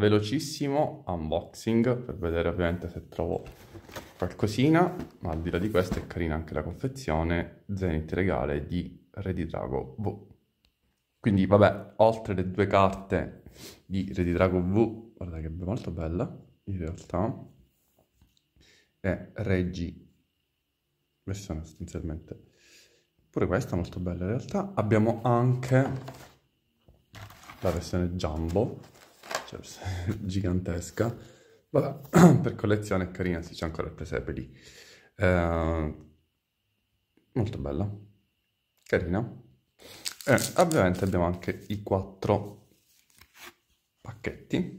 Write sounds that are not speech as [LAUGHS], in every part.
velocissimo unboxing per vedere ovviamente se trovo qualcosina ma al di là di questo è carina anche la confezione Zenith Regale di Re di Drago V quindi vabbè oltre le due carte di Re di Drago V guarda che è molto bella in realtà è Reggi versione sostanzialmente pure questa molto bella in realtà abbiamo anche la versione Jumbo cioè, [LAUGHS] gigantesca. Vabbè, [CLEARS THROAT] per collezione è carina, sì, c'è ancora il presepe lì. Eh, molto bella, carina. E eh, ovviamente abbiamo anche i quattro pacchetti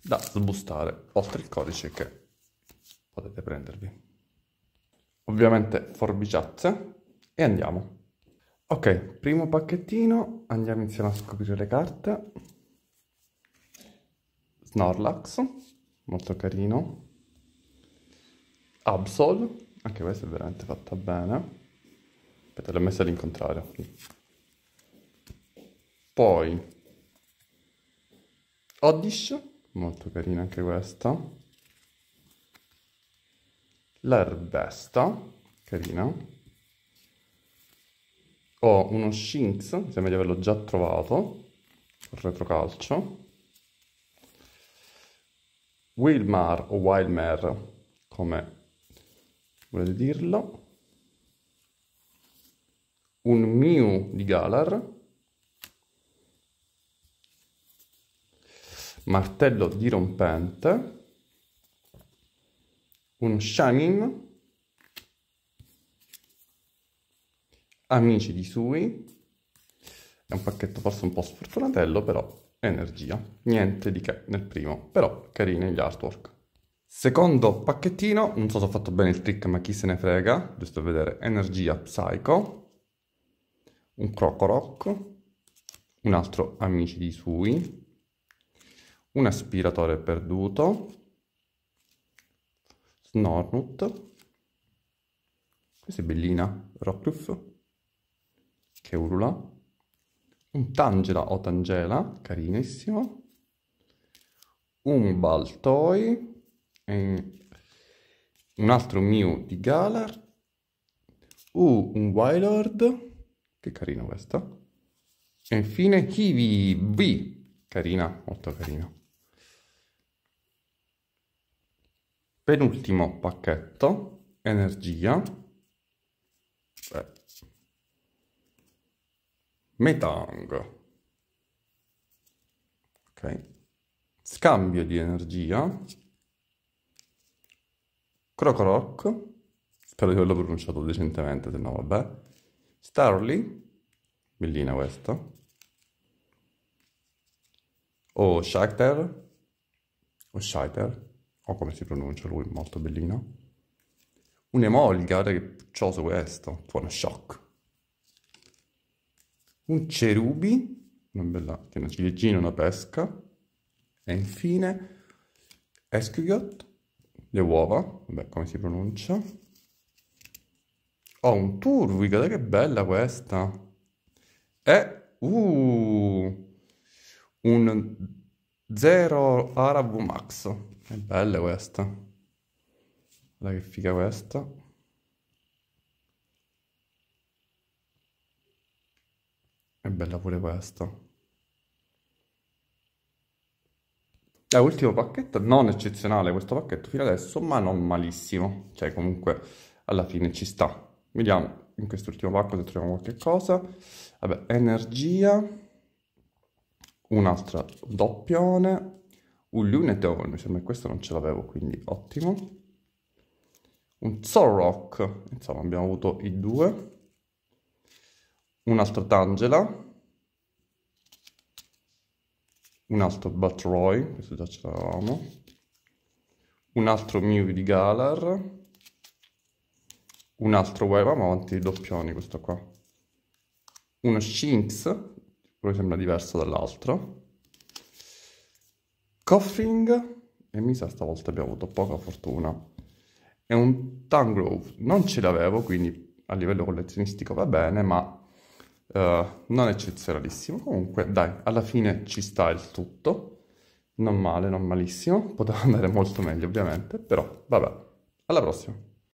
da sbustare, oltre il codice che potete prendervi. Ovviamente forbiciazze e andiamo. Ok, primo pacchettino, andiamo insieme a scoprire le carte. Snorlax, molto carino. Absol, anche questa è veramente fatta bene. Aspetta, l'ho messa all'incontrario. Poi Oddish, molto carina anche questa. L'erbesta, carina. Ho uno Shinx, mi sembra di averlo già trovato, retrocalcio. Wilmar o Wilmer, come volete dirlo, un Mew di Galar, martello di rompente, un Shanin, amici di Sui, è un pacchetto forse un po' sfortunatello però energia. Niente di che nel primo, però carini gli artwork. Secondo pacchettino, non so se ho fatto bene il trick ma chi se ne frega, giusto a vedere, energia Psycho, un Crocoroc, un altro Amici di Sui, un aspiratore perduto, Snornut, questa è bellina, Rockruff, che urla, un Tangela o Tangela, carinissimo, un Baltoi, eh, un altro Mew di Galar, uh, un Wylord, che carino questo, e infine Kiwi B, carina, molto carina. Penultimo pacchetto, energia, eh, metang. Ok? Scambio di energia. Crocoroc. Spero di averlo pronunciato decentemente, se no vabbè. Starly. Bellina questa. O Shatter. O Shatter. O come si pronuncia lui, molto bellino. Un Emolgar, che puccioso questo. Buono shock un cerubi, una bella una ciliegina, una pesca, e infine escugot, le uova, vabbè come si pronuncia. Ho oh, un turvi, guarda che bella questa! E uh, un Zero Arab Max, è bella questa. Guarda che figa questa. bella pure questa. È eh, ultimo pacchetto, non eccezionale questo pacchetto fino adesso, ma non malissimo. Cioè comunque alla fine ci sta. Vediamo in quest'ultimo pacco se troviamo qualche cosa. Vabbè, energia, un'altra doppione, un lunetone, mi sembra che questo non ce l'avevo, quindi ottimo. Un Zorrock, insomma abbiamo avuto i due. Un'altra Tangela, un altro Batroy, questo già ce l'avevamo, un altro Mew di Galar, un altro Wave Amonti, doppioni questo qua, uno Shinx, quello sembra diverso dall'altro, Coughing, e mi sa stavolta abbiamo avuto poca fortuna, e un Tangrove, non ce l'avevo quindi a livello collezionistico va bene, ma eh, non eccezionalissimo, comunque dai, alla fine ci sta il tutto. Non male, non malissimo, poteva [LAUGHS] andare molto meglio ovviamente, però vabbè, alla prossima.